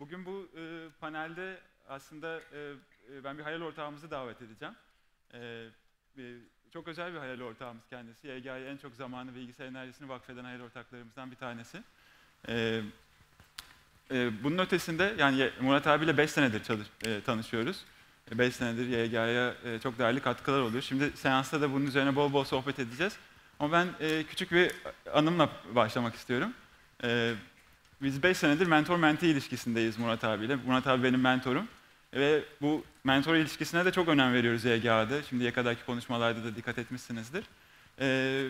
Bugün bu e, panelde aslında e, e, ben bir hayal ortağımızı davet edeceğim. E, e, çok özel bir hayal ortağımız kendisi. YGA'ya en çok zamanı bilgisayar enerjisini vakfeden hayal ortaklarımızdan bir tanesi. E, e, bunun ötesinde yani Murat abiyle 5 senedir çalış, e, tanışıyoruz. 5 e, senedir YGA'ya e, çok değerli katkılar oluyor. Şimdi seansta da bunun üzerine bol bol sohbet edeceğiz. Ama ben e, küçük bir anımla başlamak istiyorum. E, biz 5 senedir mentor menti ilişkisindeyiz Murat abiyle. Murat abi benim mentorum. Ve bu mentor ilişkisine de çok önem veriyoruz YGA'da. Şimdiye kadarki konuşmalarda da dikkat etmişsinizdir. Ee,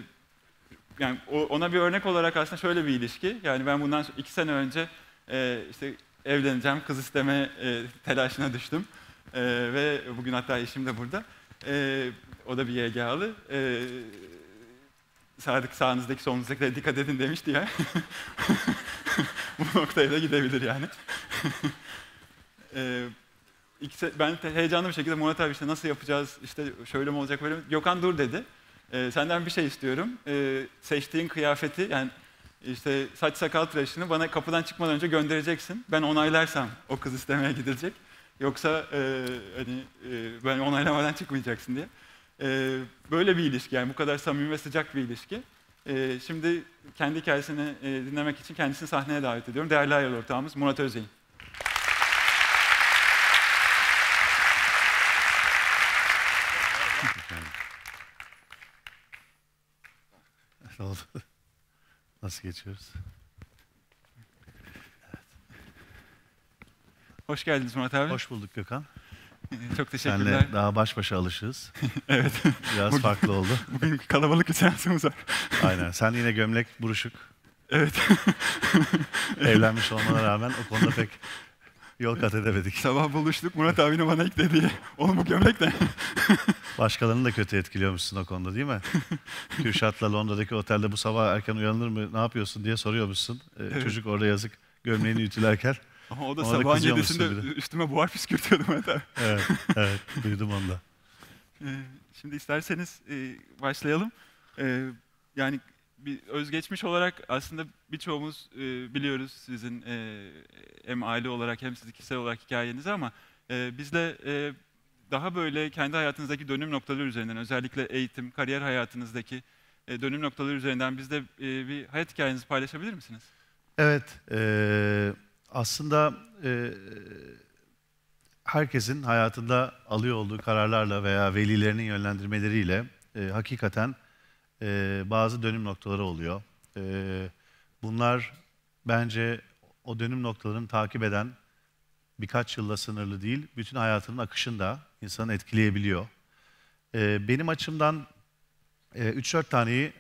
yani ona bir örnek olarak aslında şöyle bir ilişki. Yani ben bundan iki sene önce e, işte evleneceğim, kız isteme e, telaşına düştüm. E, ve bugün hatta eşim de burada. E, o da bir YGA'lı. E, Sadık sağınızdaki, solunuzdaki de dikkat edin demiş diye. Bu noktaya da gidebilir yani. ee, ikisi, ben heyecanlı bir şekilde Murat abi işte nasıl yapacağız, işte şöyle mi olacak böyle mi? Gökhan dur dedi. Ee, senden bir şey istiyorum. Ee, seçtiğin kıyafeti yani işte saç sakal tıraşını bana kapıdan çıkmadan önce göndereceksin. Ben onaylarsam o kız istemeye gidilecek. Yoksa e, hani e, ben onaylamadan çıkmayacaksın diye. E, böyle bir ilişki yani bu kadar samimi ve sıcak bir ilişki. E, şimdi kendi hikayesini e, dinlemek için kendisini sahneye davet ediyorum. Değerli hayal ortağımız Murat Özyeğin. Sağ Nasıl geçiyoruz? Evet. Hoş geldiniz Murat abi. Hoş bulduk Gökhan. Çok teşekkürler. Senle daha baş başa alışız. evet. Biraz Bugün, farklı oldu. Bugün kalabalık bir seansımız var. Aynen. Sen yine gömlek buruşuk. Evet. Evlenmiş olmana rağmen o konuda pek yol kat edemedik. Sabah buluştuk Murat abinin bana ilk dediği. Oğlum bu gömlek ne? Başkalarını da kötü etkiliyormuşsun o konuda değil mi? Kürşat'la Londra'daki otelde bu sabah erken uyanılır mı ne yapıyorsun diye soruyormuşsun. Ee, evet. Çocuk orada yazık gömleğini ütülerken o da Ona sabahın yedisinde üstüme buhar püskürtüyordu Mehmet Evet, evet duydum onda. Ee, şimdi isterseniz e, başlayalım. Ee, yani bir özgeçmiş olarak aslında birçoğumuz e, biliyoruz sizin e, hem aile olarak hem siz kişisel olarak hikayenizi ama biz de daha böyle kendi hayatınızdaki dönüm noktaları üzerinden özellikle eğitim, kariyer hayatınızdaki dönüm noktaları üzerinden bizde bir hayat hikayenizi paylaşabilir misiniz? Evet, e, aslında e, herkesin hayatında alıyor olduğu kararlarla veya velilerinin yönlendirmeleriyle e, hakikaten e, bazı dönüm noktaları oluyor. E, bunlar bence o dönüm noktalarını takip eden birkaç yılla sınırlı değil, bütün hayatının akışında insanı etkileyebiliyor. E, benim açımdan e, 3-4 taneyi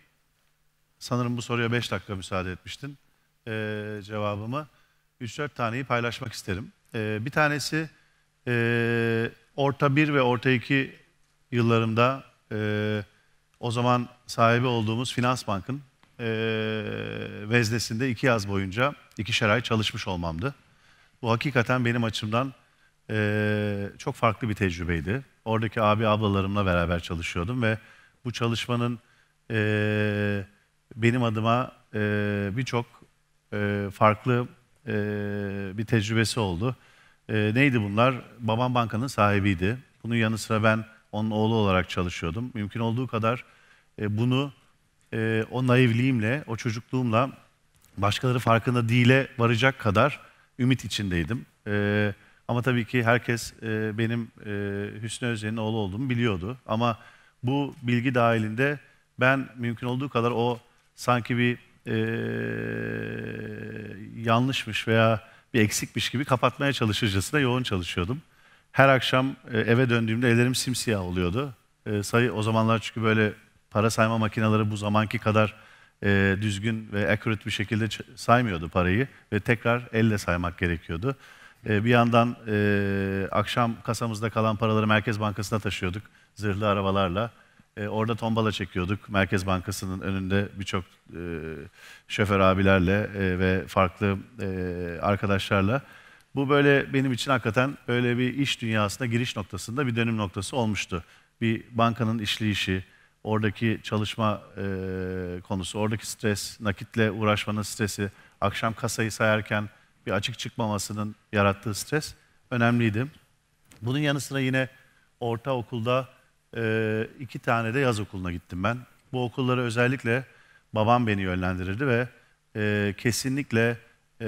sanırım bu soruya 5 dakika müsaade etmiştin e, cevabımı. 3-4 taneyi paylaşmak isterim. Ee, bir tanesi e, orta 1 ve orta 2 yıllarımda e, o zaman sahibi olduğumuz Finans Bank'ın e, veznesinde iki yaz boyunca iki ay çalışmış olmamdı. Bu hakikaten benim açımdan e, çok farklı bir tecrübeydi. Oradaki abi ablalarımla beraber çalışıyordum ve bu çalışmanın e, benim adıma e, birçok e, farklı e, bir tecrübesi oldu. E, neydi bunlar? Babam bankanın sahibiydi. Bunun yanı sıra ben onun oğlu olarak çalışıyordum. Mümkün olduğu kadar e, bunu e, o naivliğimle, o çocukluğumla başkaları farkında değile varacak kadar ümit içindeydim. E, ama tabii ki herkes e, benim e, Hüsnü Özye'nin oğlu olduğumu biliyordu. Ama bu bilgi dahilinde ben mümkün olduğu kadar o sanki bir e, yanlışmış veya bir eksikmiş gibi kapatmaya çalışırcasına yoğun çalışıyordum. Her akşam eve döndüğümde ellerim simsiyah oluyordu. E, sayı o zamanlar çünkü böyle para sayma makineleri bu zamanki kadar e, düzgün ve accurate bir şekilde saymıyordu parayı ve tekrar elle saymak gerekiyordu. E, bir yandan e, akşam kasamızda kalan paraları Merkez Bankası'na taşıyorduk zırhlı arabalarla. E, orada tombala çekiyorduk. Merkez Bankası'nın önünde birçok e, şoför abilerle e, ve farklı e, arkadaşlarla. Bu böyle benim için hakikaten böyle bir iş dünyasında giriş noktasında bir dönüm noktası olmuştu. Bir bankanın işleyişi, oradaki çalışma e, konusu, oradaki stres, nakitle uğraşmanın stresi, akşam kasayı sayarken bir açık çıkmamasının yarattığı stres önemliydi. Bunun yanı sıra yine ortaokulda e, iki tane de yaz okuluna gittim ben. Bu okullara özellikle babam beni yönlendirirdi ve e, kesinlikle e,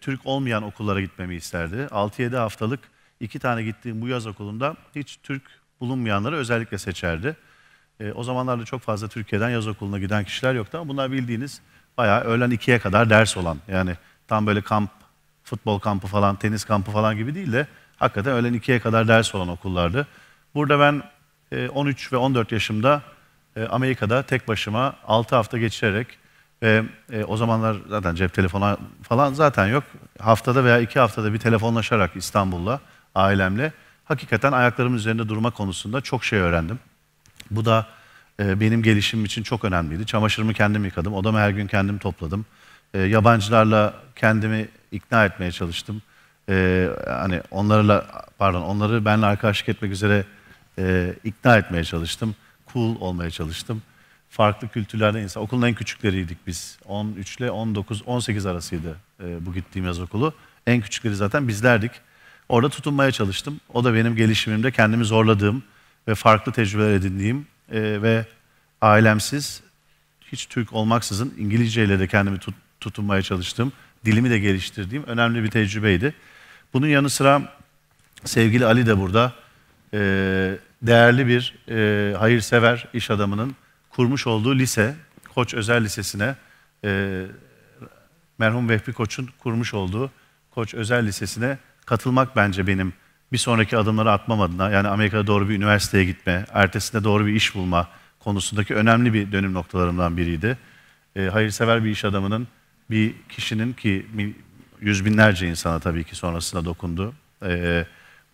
Türk olmayan okullara gitmemi isterdi. 6-7 haftalık iki tane gittiğim bu yaz okulunda hiç Türk bulunmayanları özellikle seçerdi. E, o zamanlarda çok fazla Türkiye'den yaz okuluna giden kişiler yoktu ama bunlar bildiğiniz bayağı öğlen 2'ye kadar ders olan yani tam böyle kamp, futbol kampı falan, tenis kampı falan gibi değil de hakikaten öğlen 2'ye kadar ders olan okullardı. Burada ben 13 e, ve 14 yaşımda e, Amerika'da tek başıma 6 hafta geçirerek ve e, o zamanlar zaten cep telefonu falan zaten yok. Haftada veya 2 haftada bir telefonlaşarak İstanbul'la ailemle hakikaten ayaklarımın üzerinde durma konusunda çok şey öğrendim. Bu da benim gelişim için çok önemliydi. Çamaşırımı kendim yıkadım, odamı her gün kendim topladım. Yabancılarla kendimi ikna etmeye çalıştım. Hani onlarla pardon onları benle arkadaşlık etmek üzere e, ikna etmeye çalıştım. Cool olmaya çalıştım. Farklı kültürlerden insan. Okulun en küçükleriydik biz. 13 ile 19, 18 arasıydı e, bu gittiğim yaz okulu. En küçükleri zaten bizlerdik. Orada tutunmaya çalıştım. O da benim gelişimimde kendimi zorladığım ve farklı tecrübeler edindiğim e, ve ailemsiz, hiç Türk olmaksızın İngilizce ile de kendimi tut, tutunmaya çalıştığım, dilimi de geliştirdiğim önemli bir tecrübeydi. Bunun yanı sıra sevgili Ali de burada e, değerli bir e, hayırsever iş adamının kurmuş olduğu lise, Koç Özel Lisesi'ne e, merhum Vehbi Koç'un kurmuş olduğu Koç Özel Lisesi'ne katılmak bence benim bir sonraki adımları atmam adına yani Amerika'da doğru bir üniversiteye gitme, ertesinde doğru bir iş bulma konusundaki önemli bir dönüm noktalarımdan biriydi. E, hayırsever bir iş adamının, bir kişinin ki yüz binlerce insana tabii ki sonrasında dokundu. E,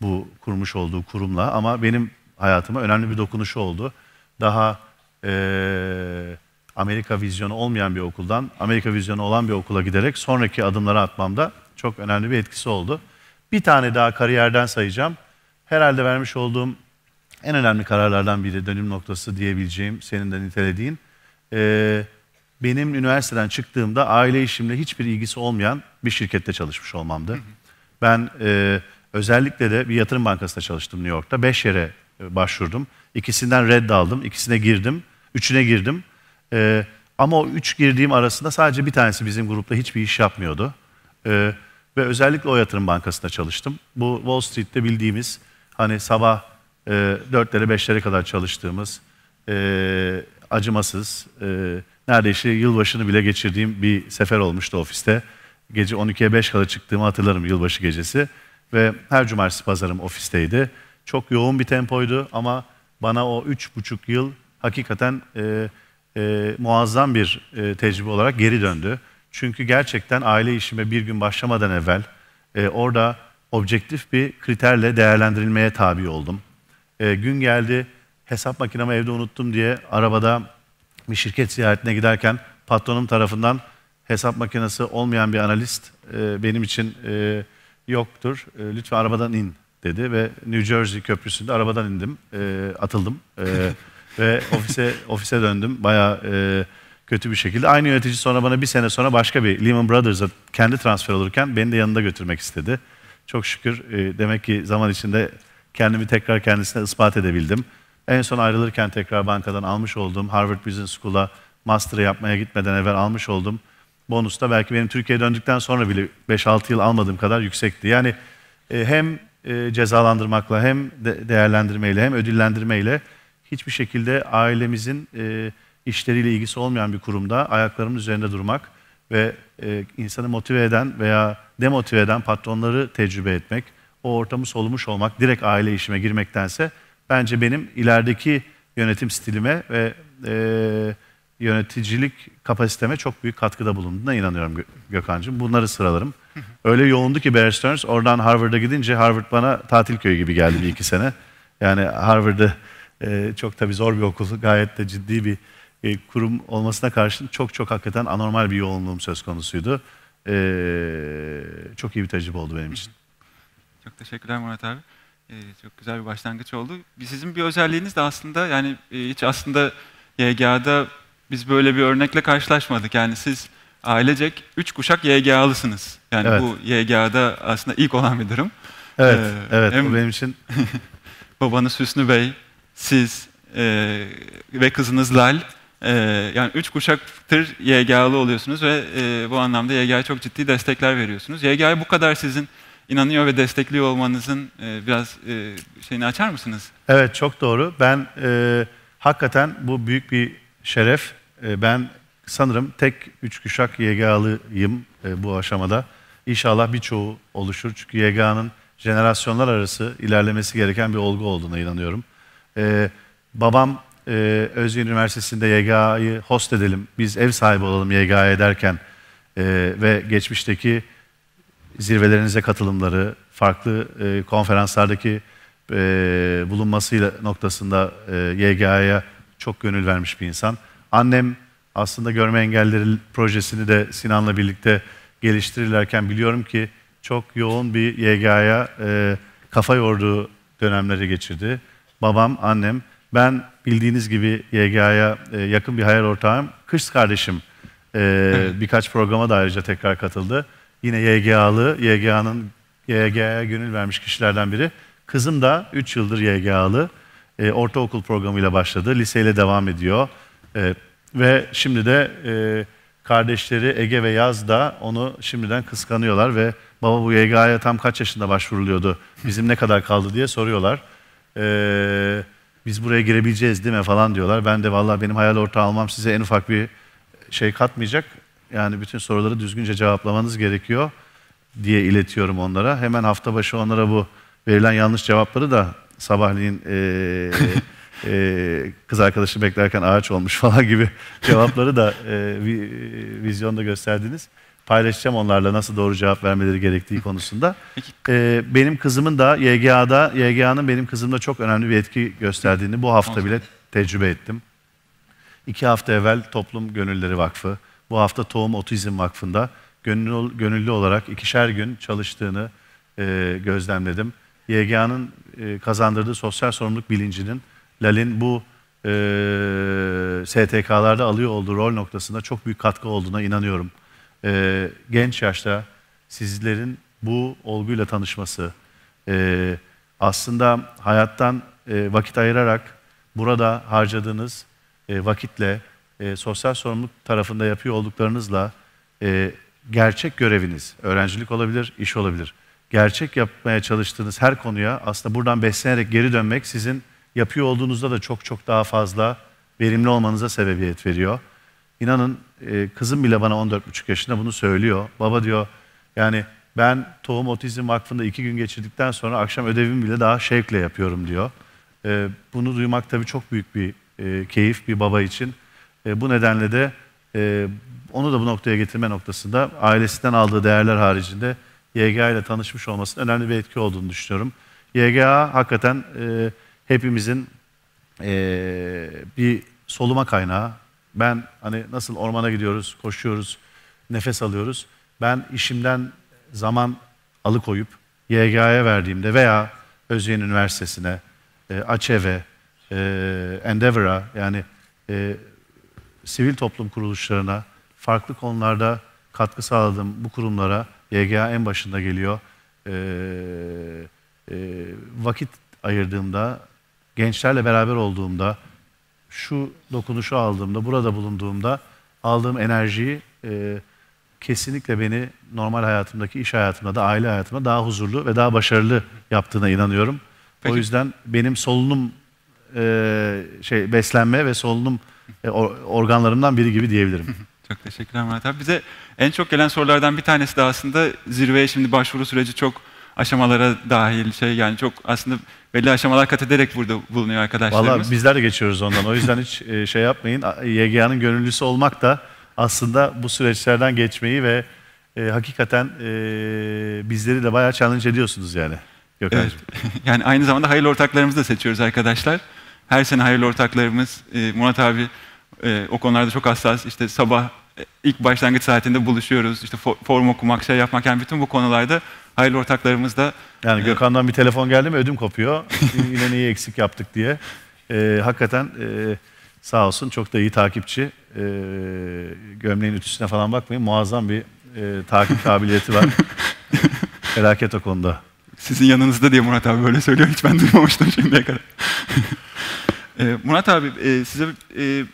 bu kurmuş olduğu kurumla ama benim hayatıma önemli bir dokunuşu oldu. Daha e, Amerika vizyonu olmayan bir okuldan Amerika vizyonu olan bir okula giderek sonraki adımları atmamda çok önemli bir etkisi oldu. Bir tane daha kariyerden sayacağım. Herhalde vermiş olduğum en önemli kararlardan biri dönüm noktası diyebileceğim senin de nitelediğin. Ee, benim üniversiteden çıktığımda aile işimle hiçbir ilgisi olmayan bir şirkette çalışmış olmamdı. Ben e, Özellikle de bir yatırım bankasında çalıştım New York'ta. Beş yere e, başvurdum. İkisinden red aldım. İkisine girdim. Üçüne girdim. Ee, ama o üç girdiğim arasında sadece bir tanesi bizim grupta hiçbir iş yapmıyordu. Ee, ve özellikle o yatırım bankasında çalıştım. Bu Wall Street'te bildiğimiz hani sabah e, 4'lere 5'lere kadar çalıştığımız e, acımasız e, neredeyse yılbaşını bile geçirdiğim bir sefer olmuştu ofiste. Gece 12'ye 5 kala çıktığımı hatırlarım yılbaşı gecesi. Ve her cumartesi pazarım ofisteydi. Çok yoğun bir tempoydu ama bana o üç buçuk yıl hakikaten e, e, muazzam bir e, tecrübe olarak geri döndü. Çünkü gerçekten aile işime bir gün başlamadan evvel e, orada objektif bir kriterle değerlendirilmeye tabi oldum. E, gün geldi hesap makinamı evde unuttum diye arabada bir şirket ziyaretine giderken patronum tarafından hesap makinesi olmayan bir analist e, benim için e, yoktur. E, lütfen arabadan in dedi ve New Jersey köprüsünde arabadan indim, e, atıldım e, ve ofise ofise döndüm. Baya e, kötü bir şekilde. Aynı yönetici sonra bana bir sene sonra başka bir Lehman Brothers'a kendi transfer olurken beni de yanında götürmek istedi. Çok şükür e, demek ki zaman içinde kendimi tekrar kendisine ispat edebildim. En son ayrılırken tekrar bankadan almış olduğum Harvard Business School'a master yapmaya gitmeden evvel almış olduğum bonus da belki benim Türkiye'ye döndükten sonra bile 5-6 yıl almadığım kadar yüksekti. Yani e, hem e, cezalandırmakla hem de değerlendirmeyle hem ödüllendirmeyle hiçbir şekilde ailemizin e, işleriyle ilgisi olmayan bir kurumda ayaklarımın üzerinde durmak ve e, insanı motive eden veya demotive eden patronları tecrübe etmek, o ortamı solumuş olmak, direkt aile işime girmektense bence benim ilerideki yönetim stilime ve e, yöneticilik kapasiteme çok büyük katkıda bulunduğuna inanıyorum Gö Gökhan'cığım. Bunları sıralarım. Öyle yoğundu ki Bear Stearns oradan Harvard'a gidince Harvard bana tatil köyü gibi geldi bir iki sene. Yani Harvard'ı e, çok tabii zor bir okul, gayet de ciddi bir e, kurum olmasına karşın çok çok hakikaten anormal bir yoğunluğum söz konusuydu. E, çok iyi bir tecrübe oldu benim için. Çok teşekkürler Murat abi. Ee, çok güzel bir başlangıç oldu. Sizin bir özelliğiniz de aslında yani e, hiç aslında YGA'da biz böyle bir örnekle karşılaşmadık. Yani siz ailecek üç kuşak YGA'lısınız. Yani evet. bu YGA'da aslında ilk olan bir durum. Evet, ee, evet hem bu benim için. babanız Hüsnü Bey, siz e, ve kızınız Lal. E, yani üç kuşaktır YGA'lı oluyorsunuz ve e, bu anlamda YGA'ya çok ciddi destekler veriyorsunuz. YGA'ya bu kadar sizin inanıyor ve destekliyor olmanızın e, biraz e, şeyini açar mısınız? Evet çok doğru. Ben e, hakikaten bu büyük bir şeref. Ee, ben sanırım tek üç kuşak YGA'lıyım e, bu aşamada. İnşallah birçoğu oluşur. Çünkü YGA'nın jenerasyonlar arası ilerlemesi gereken bir olgu olduğuna inanıyorum. Ee, babam e, Özgün Üniversitesi'nde YGA'yı host edelim, biz ev sahibi olalım YGA'ya derken e, ve geçmişteki zirvelerinize katılımları, farklı konferanslardaki bulunmasıyla noktasında e, YGA'ya çok gönül vermiş bir insan. Annem aslında görme engelleri projesini de Sinan'la birlikte geliştirirlerken biliyorum ki çok yoğun bir YGA'ya e, kafa yorduğu dönemleri geçirdi. Babam, annem, ben bildiğiniz gibi YGA'ya e, yakın bir hayal ortağım. Kış kardeşim e, birkaç programa da ayrıca tekrar katıldı. Yine YGA'lı, YGA'nın YGA'ya gönül vermiş kişilerden biri. Kızım da 3 yıldır YGA'lı. E, ortaokul programıyla başladı, liseyle devam ediyor. E, ve şimdi de e, kardeşleri Ege ve Yaz da onu şimdiden kıskanıyorlar ve baba bu YGA'ya tam kaç yaşında başvuruluyordu, bizim ne kadar kaldı diye soruyorlar. E, biz buraya girebileceğiz değil mi falan diyorlar. Ben de vallahi benim hayal ortağı almam size en ufak bir şey katmayacak. Yani bütün soruları düzgünce cevaplamanız gerekiyor diye iletiyorum onlara. Hemen hafta başı onlara bu verilen yanlış cevapları da sabahleyin e, e, kız arkadaşı beklerken ağaç olmuş falan gibi cevapları da e, e, vizyonda gösterdiniz. Paylaşacağım onlarla nasıl doğru cevap vermeleri gerektiği konusunda. E, benim kızımın da YGA'da, YGA'nın benim kızımda çok önemli bir etki gösterdiğini bu hafta bile tecrübe ettim. İki hafta evvel Toplum Gönülleri Vakfı, bu hafta Tohum Otizm Vakfı'nda gönüllü, gönüllü olarak ikişer gün çalıştığını e, gözlemledim. YGA'nın e, kazandırdığı sosyal sorumluluk bilincinin Lal'in bu e, STK'larda alıyor olduğu rol noktasında çok büyük katkı olduğuna inanıyorum. E, genç yaşta sizlerin bu olguyla tanışması, e, aslında hayattan e, vakit ayırarak burada harcadığınız e, vakitle, e, sosyal sorumluluk tarafında yapıyor olduklarınızla e, gerçek göreviniz, öğrencilik olabilir, iş olabilir, gerçek yapmaya çalıştığınız her konuya aslında buradan beslenerek geri dönmek sizin yapıyor olduğunuzda da çok çok daha fazla verimli olmanıza sebebiyet veriyor. İnanın e, kızım bile bana 14,5 yaşında bunu söylüyor. Baba diyor yani ben Tohum Otizm Vakfı'nda iki gün geçirdikten sonra akşam ödevimi bile daha şevkle yapıyorum diyor. E, bunu duymak tabii çok büyük bir e, keyif bir baba için. bu nedenle de onu da bu noktaya getirme noktasında ailesinden aldığı değerler haricinde YGA ile tanışmış olmasının önemli bir etki olduğunu düşünüyorum. YGA hakikaten... E, hepimizin e, bir soluma kaynağı. Ben hani nasıl ormana gidiyoruz, koşuyoruz, nefes alıyoruz. Ben işimden zaman alıkoyup YGA'ya verdiğimde veya Özyeğin Üniversitesi'ne, e, AÇEV'e, e, Endeavor'a yani e, sivil toplum kuruluşlarına, farklı konularda katkı sağladığım bu kurumlara YGA en başında geliyor. E, e, vakit ayırdığımda gençlerle beraber olduğumda, şu dokunuşu aldığımda, burada bulunduğumda aldığım enerjiyi e, kesinlikle beni normal hayatımdaki iş hayatımda da aile hayatımda daha huzurlu ve daha başarılı yaptığına inanıyorum. Peki. O yüzden benim solunum e, şey beslenme ve solunum e, organlarımdan biri gibi diyebilirim. çok teşekkürler Murat abi. Bize en çok gelen sorulardan bir tanesi de aslında zirveye şimdi başvuru süreci çok aşamalara dahil şey yani çok aslında belli aşamalar kat ederek burada bulunuyor arkadaşlarımız. Valla bizler de geçiyoruz ondan. O yüzden hiç e, şey yapmayın. YGA'nın gönüllüsü olmak da aslında bu süreçlerden geçmeyi ve e, hakikaten e, bizleri de bayağı challenge ediyorsunuz yani. Evet. yani aynı zamanda hayırlı ortaklarımızı da seçiyoruz arkadaşlar. Her sene hayırlı ortaklarımız e, Murat abi e, o konularda çok hassas. İşte sabah e, ilk başlangıç saatinde buluşuyoruz. İşte forum okumak, şey yapmak yani bütün bu konularda Hayırlı ortaklarımız da... Yani e, Gökhan'dan bir telefon geldi mi ödüm kopuyor. Yine neyi eksik yaptık diye. E, hakikaten e, sağ olsun çok da iyi takipçi. E, gömleğin ütüsüne falan bakmayın. Muazzam bir e, takip kabiliyeti var. Felaket o konuda. Sizin yanınızda diye Murat abi böyle söylüyor. Hiç ben duymamıştım şimdiye kadar. e, Murat abi e, size... E,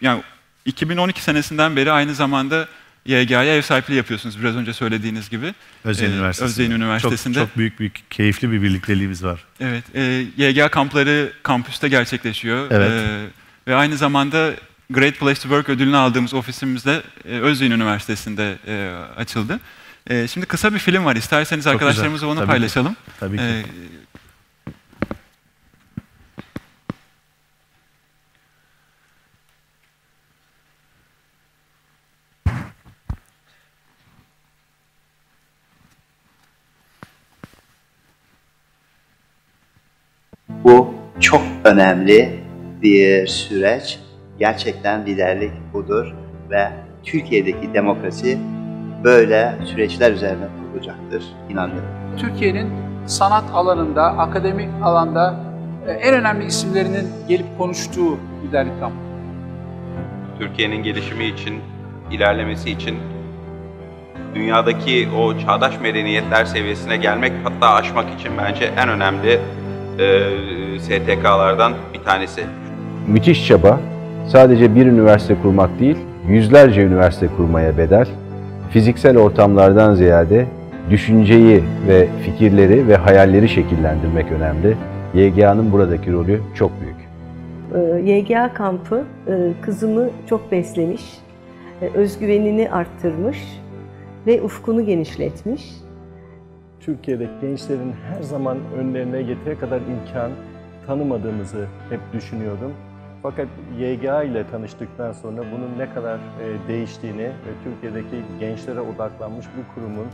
yani 2012 senesinden beri aynı zamanda YGA'ya ev sahipliği yapıyorsunuz biraz önce söylediğiniz gibi. Özyeğin Üniversitesi Üniversitesi'nde. Üniversitesi'nde. Çok, çok büyük bir, keyifli bir birlikteliğimiz var. Evet, e, YGA kampları kampüste gerçekleşiyor. Evet. E, ve aynı zamanda Great Place to Work ödülünü aldığımız ofisimizde e, Özyeğin Üniversitesi'nde e, açıldı. E, şimdi kısa bir film var. İsterseniz arkadaşlarımızla onu Tabii paylaşalım. Ki. Tabii ki. E, Bu çok önemli bir süreç. Gerçekten liderlik budur ve Türkiye'deki demokrasi böyle süreçler üzerine kurulacaktır inanıyorum. Türkiye'nin sanat alanında, akademik alanda e, en önemli isimlerinin gelip konuştuğu liderlik kampı. Türkiye'nin gelişimi için, ilerlemesi için dünyadaki o çağdaş medeniyetler seviyesine gelmek hatta aşmak için bence en önemli e, STK'lardan bir tanesi. Müthiş çaba sadece bir üniversite kurmak değil, yüzlerce üniversite kurmaya bedel, fiziksel ortamlardan ziyade düşünceyi ve fikirleri ve hayalleri şekillendirmek önemli. YGA'nın buradaki rolü çok büyük. Ee, YGA kampı e, kızımı çok beslemiş, e, özgüvenini arttırmış ve ufkunu genişletmiş. Türkiye'de gençlerin her zaman önlerine yeteri kadar imkan, tanımadığımızı hep düşünüyordum. Fakat YGA ile tanıştıktan sonra bunun ne kadar e, değiştiğini ve Türkiye'deki gençlere odaklanmış bu kurumun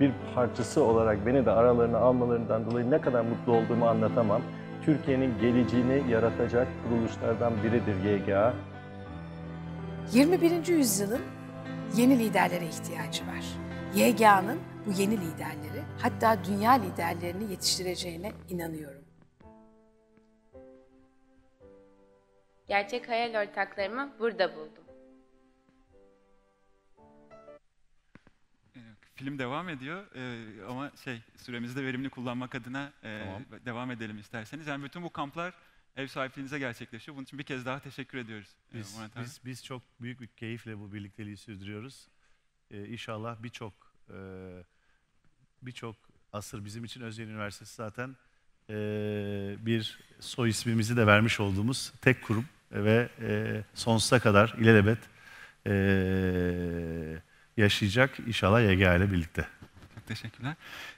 bir parçası olarak beni de aralarına almalarından dolayı ne kadar mutlu olduğumu anlatamam. Türkiye'nin geleceğini yaratacak kuruluşlardan biridir YGA. 21. yüzyılın yeni liderlere ihtiyacı var. YGA'nın bu yeni liderleri hatta dünya liderlerini yetiştireceğine inanıyorum. Gerçek hayal ortaklarımı burada buldum. Film devam ediyor ee, ama şey süremizi de verimli kullanmak adına e, tamam. devam edelim isterseniz. Yani bütün bu kamplar ev sahipliğinize gerçekleşiyor. Bunun için bir kez daha teşekkür ediyoruz. E, biz, e, biz, biz çok büyük bir keyifle bu birlikteliği sürdürüyoruz. Ee, inşallah birçok e, birçok asır bizim için Özyeğin Üniversitesi zaten e, bir soy ismimizi de vermiş olduğumuz tek kurum ve e, sonsuza kadar ilelebet e, yaşayacak inşallah YGA ile birlikte. Çok teşekkürler.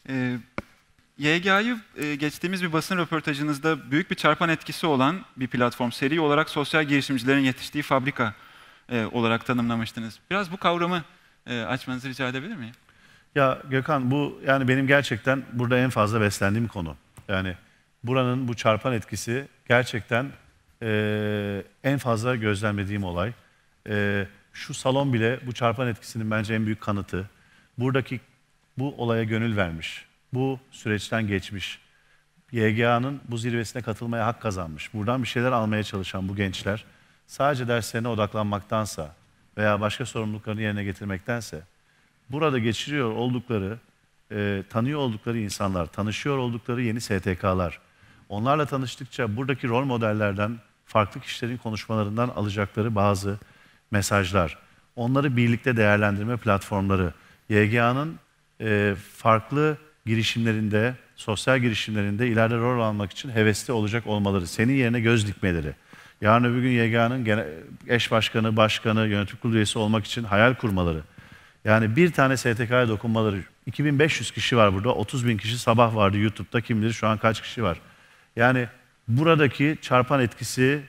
Ee, YGA'yı e, geçtiğimiz bir basın röportajınızda büyük bir çarpan etkisi olan bir platform, seri olarak sosyal girişimcilerin yetiştiği fabrika e, olarak tanımlamıştınız. Biraz bu kavramı e, açmanızı rica edebilir miyim? Ya Gökhan bu yani benim gerçekten burada en fazla beslendiğim konu. Yani buranın bu çarpan etkisi gerçekten e, en fazla gözlemlediğim olay. E, şu salon bile bu çarpan etkisinin bence en büyük kanıtı. Buradaki bu olaya gönül vermiş, bu süreçten geçmiş, YGA'nın bu zirvesine katılmaya hak kazanmış, buradan bir şeyler almaya çalışan bu gençler sadece derslerine odaklanmaktansa veya başka sorumluluklarını yerine getirmektense burada geçiriyor oldukları, e, tanıyor oldukları insanlar, tanışıyor oldukları yeni STK'lar, onlarla tanıştıkça buradaki rol modellerden farklı kişilerin konuşmalarından alacakları bazı mesajlar, onları birlikte değerlendirme platformları, YGA'nın e, farklı girişimlerinde, sosyal girişimlerinde ileride rol almak için hevesli olacak olmaları, senin yerine göz dikmeleri, yarın öbür gün YGA'nın eş başkanı, başkanı, yönetim kurulu üyesi olmak için hayal kurmaları, yani bir tane STK'ya dokunmaları, 2500 kişi var burada, 30 bin kişi sabah vardı YouTube'da, kim bilir şu an kaç kişi var. Yani buradaki çarpan etkisi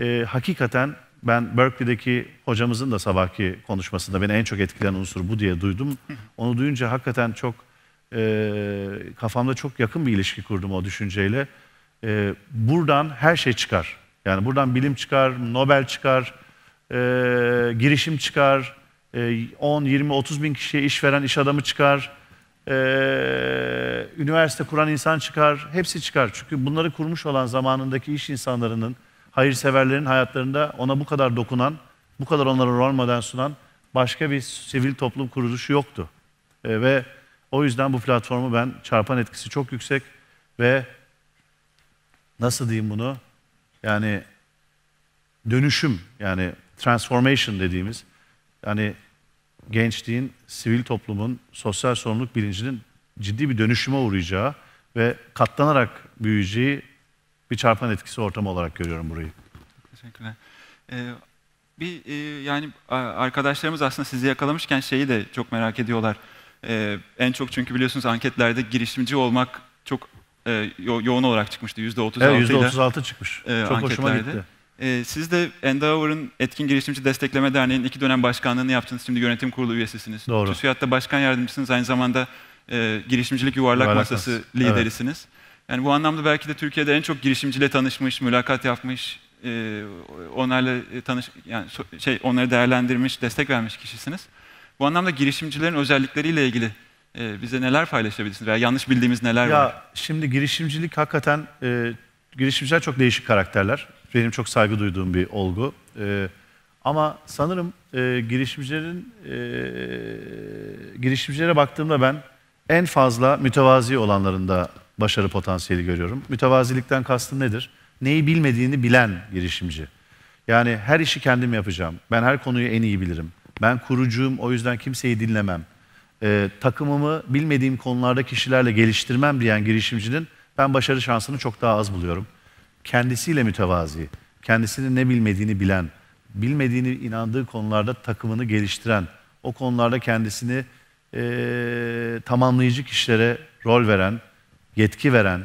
e, hakikaten ben Berkeley'deki hocamızın da sabahki konuşmasında beni en çok etkileyen unsur bu diye duydum. Onu duyunca hakikaten çok e, kafamda çok yakın bir ilişki kurdum o düşünceyle. E, buradan her şey çıkar. Yani buradan bilim çıkar, Nobel çıkar, e, girişim çıkar, e, 10, 20, 30 bin kişiye iş veren iş adamı çıkar e, üniversite kuran insan çıkar, hepsi çıkar. Çünkü bunları kurmuş olan zamanındaki iş insanlarının, hayırseverlerin hayatlarında ona bu kadar dokunan, bu kadar onlara rol model sunan başka bir sivil toplum kuruluşu yoktu. E, ve o yüzden bu platformu ben çarpan etkisi çok yüksek ve nasıl diyeyim bunu? Yani dönüşüm yani transformation dediğimiz yani gençliğin, sivil toplumun, sosyal sorumluluk bilincinin ciddi bir dönüşüme uğrayacağı ve katlanarak büyüyeceği bir çarpan etkisi ortamı olarak görüyorum burayı. Teşekkürler. Ee, bir e, yani arkadaşlarımız aslında sizi yakalamışken şeyi de çok merak ediyorlar. Ee, en çok çünkü biliyorsunuz anketlerde girişimci olmak çok e, yo yoğun olarak çıkmıştı. Yüzde 36 evet, %36 ile. %36 çıkmış. E, çok anketlerde. hoşuma gitti. Ee, siz de Endower'ın Etkin Girişimci Destekleme Derneği'nin iki dönem başkanlığını yaptınız. Şimdi yönetim kurulu üyesisiniz. Doğru. TÜSİAD'da başkan yardımcısınız. Aynı zamanda e, girişimcilik yuvarlak, yuvarlak masası Mas. liderisiniz. Evet. Yani bu anlamda belki de Türkiye'de en çok girişimciyle tanışmış, mülakat yapmış, e, onlarla e, tanış, yani şey onları değerlendirmiş, destek vermiş kişisiniz. Bu anlamda girişimcilerin özellikleriyle ilgili e, bize neler paylaşabilirsiniz veya yanlış bildiğimiz neler ya, var? Şimdi girişimcilik hakikaten e, girişimciler çok değişik karakterler benim çok saygı duyduğum bir olgu. E, ama sanırım e, girişimcilerin e, girişimcilere baktığımda ben en fazla mütevazi olanlarında başarı potansiyeli görüyorum. Mütevazilikten kastım nedir? Neyi bilmediğini bilen girişimci. Yani her işi kendim yapacağım. Ben her konuyu en iyi bilirim. Ben kurucuyum o yüzden kimseyi dinlemem. E, takımımı bilmediğim konularda kişilerle geliştirmem diyen girişimcinin ben başarı şansını çok daha az buluyorum kendisiyle mütevazi, kendisinin ne bilmediğini bilen, bilmediğini inandığı konularda takımını geliştiren, o konularda kendisini e, tamamlayıcı kişilere rol veren, yetki veren,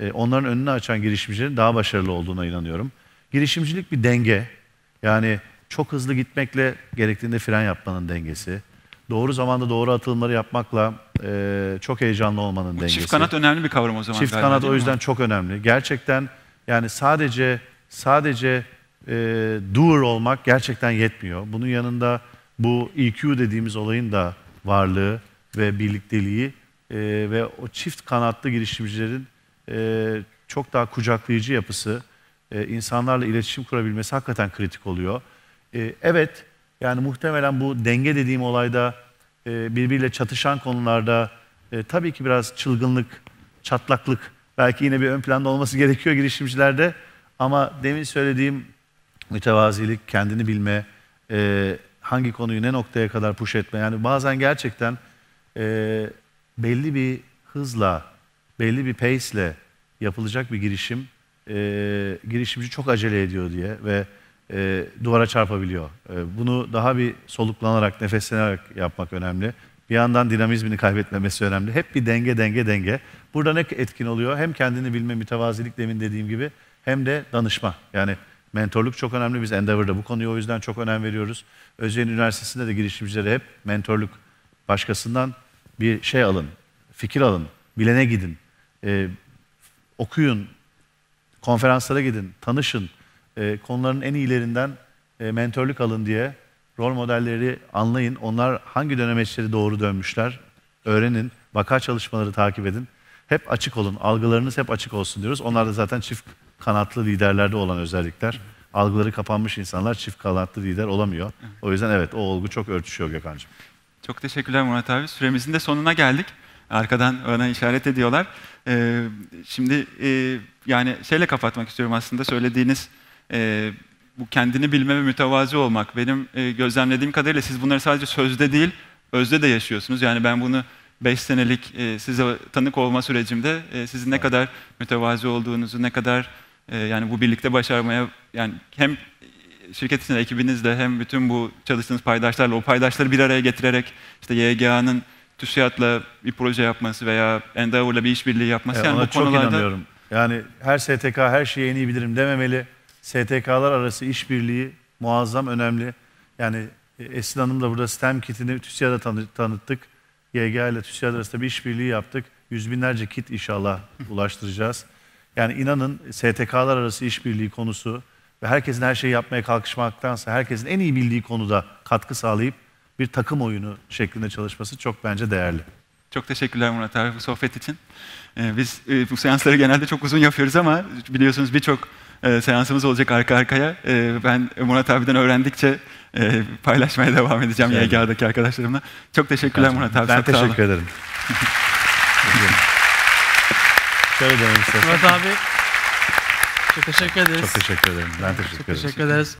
e, onların önünü açan girişimcilerin daha başarılı olduğuna inanıyorum. Girişimcilik bir denge. Yani çok hızlı gitmekle gerektiğinde fren yapmanın dengesi. Doğru zamanda doğru atılımları yapmakla e, çok heyecanlı olmanın Bu dengesi. Çift kanat önemli bir kavram o zaman. Çift galiba, kanat o yüzden mi? çok önemli. Gerçekten yani sadece sadece e, doer olmak gerçekten yetmiyor. Bunun yanında bu EQ dediğimiz olayın da varlığı ve birlikteliği e, ve o çift kanatlı girişimcilerin e, çok daha kucaklayıcı yapısı, e, insanlarla iletişim kurabilmesi hakikaten kritik oluyor. E, evet, yani muhtemelen bu denge dediğim olayda e, birbiriyle çatışan konularda e, tabii ki biraz çılgınlık, çatlaklık Belki yine bir ön planda olması gerekiyor girişimcilerde. Ama demin söylediğim mütevazilik, kendini bilme, e, hangi konuyu ne noktaya kadar push etme. Yani bazen gerçekten e, belli bir hızla, belli bir pace'le yapılacak bir girişim e, girişimci çok acele ediyor diye ve e, duvara çarpabiliyor. E, bunu daha bir soluklanarak, nefeslenerek yapmak önemli. Bir yandan dinamizmini kaybetmemesi önemli. Hep bir denge denge denge. Burada ne etkin oluyor? Hem kendini bilme mütevazilik demin dediğim gibi hem de danışma. Yani mentorluk çok önemli. Biz Endeavor'da bu konuya o yüzden çok önem veriyoruz. Özyeğin Üniversitesi'nde de girişimcilere hep mentorluk başkasından bir şey alın, fikir alın, bilene gidin, e, okuyun, konferanslara gidin, tanışın, e, konuların en iyilerinden e, mentorluk alın diye Rol modelleri anlayın. Onlar hangi dönemeçleri doğru dönmüşler? Öğrenin. Vaka çalışmaları takip edin. Hep açık olun. Algılarınız hep açık olsun diyoruz. Onlar da zaten çift kanatlı liderlerde olan özellikler. Algıları kapanmış insanlar çift kanatlı lider olamıyor. O yüzden evet o olgu çok örtüşüyor Gökhan'cığım. Çok teşekkürler Murat abi. Süremizin de sonuna geldik. Arkadan bana işaret ediyorlar. Ee, şimdi e, yani şeyle kapatmak istiyorum aslında söylediğiniz e, bu kendini bilme ve mütevazi olmak. Benim e, gözlemlediğim kadarıyla siz bunları sadece sözde değil, özde de yaşıyorsunuz. Yani ben bunu 5 senelik e, size tanık olma sürecimde e, sizin ne kadar mütevazi olduğunuzu, ne kadar e, yani bu birlikte başarmaya yani hem şirket içinde ekibinizle hem bütün bu çalıştığınız paydaşlarla o paydaşları bir araya getirerek işte YGA'nın TÜSİAD'la bir proje yapması veya Endeavor'la bir işbirliği yapması. E, yani bu çok konularda... inanıyorum. Yani her STK her şeyi en iyi bilirim dememeli STK'lar arası işbirliği muazzam önemli. Yani e, Esin Hanım da burada STEM kitini TÜSİAD'a tanıttık. YG ile TÜSİAD arasında bir işbirliği yaptık. Yüz binlerce kit inşallah ulaştıracağız. Yani inanın STK'lar arası işbirliği konusu ve herkesin her şeyi yapmaya kalkışmaktansa herkesin en iyi bildiği konuda katkı sağlayıp bir takım oyunu şeklinde çalışması çok bence değerli. Çok teşekkürler Murat abi bu sohbet için. Ee, biz e, bu seansları genelde çok uzun yapıyoruz ama biliyorsunuz birçok e, seansımız olacak arka arkaya. E, ben Murat abiden öğrendikçe e, paylaşmaya devam edeceğim şey YGA'daki arkadaşlarımla. Çok teşekkürler Murat abi. Ben teşekkür ederim. Şöyle dönelim Murat abi. Çok teşekkür ederiz. Çok teşekkür ederim. Ben teşekkür ederim. Çok teşekkür ederiz.